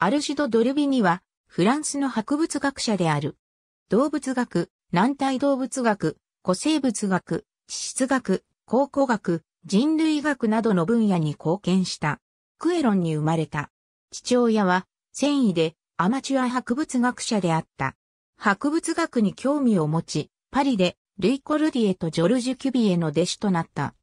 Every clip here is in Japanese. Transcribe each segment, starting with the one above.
アルシド・ドルビニは、フランスの博物学者である。動物学、軟体動物学、古生物学、地質学、考古学、人類学などの分野に貢献した。クエロンに生まれた。父親は、繊維でアマチュア博物学者であった。博物学に興味を持ち、パリでルイ・コルディエとジョルジュ・キュビエの弟子となった。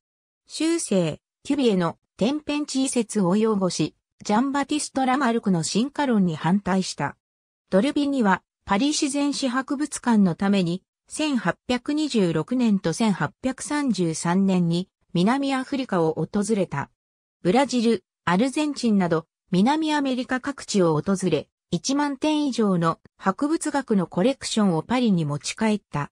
修正、キュビエの天変地異説を擁護し、ジャンバティスト・ラマルクの進化論に反対した。ドルビニはパリ自然史博物館のために1826年と1833年に南アフリカを訪れた。ブラジル、アルゼンチンなど南アメリカ各地を訪れ、1万点以上の博物学のコレクションをパリに持ち帰った。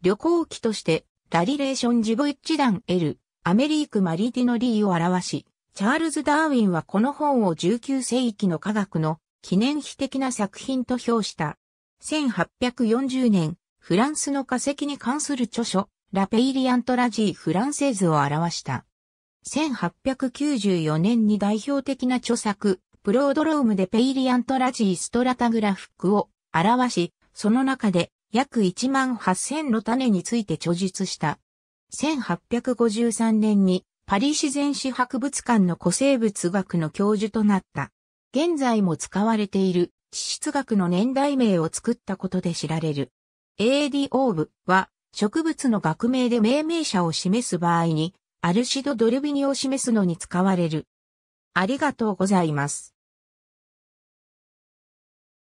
旅行記として、ラリレーションジボイッチ団 L、アメリーク・マリディノ・リーを表し、チャールズ・ダーウィンはこの本を19世紀の科学の記念碑的な作品と評した。1840年、フランスの化石に関する著書、ラペイリアントラジー・フランセーズを表した。1894年に代表的な著作、プロードロームでペイリアントラジー・ストラタグラフックを表し、その中で約1万8000の種について著述した。1853年にパリ自然史博物館の古生物学の教授となった。現在も使われている地質学の年代名を作ったことで知られる。AD オーブは植物の学名で命名者を示す場合にアルシド・ドルビニを示すのに使われる。ありがとうございます。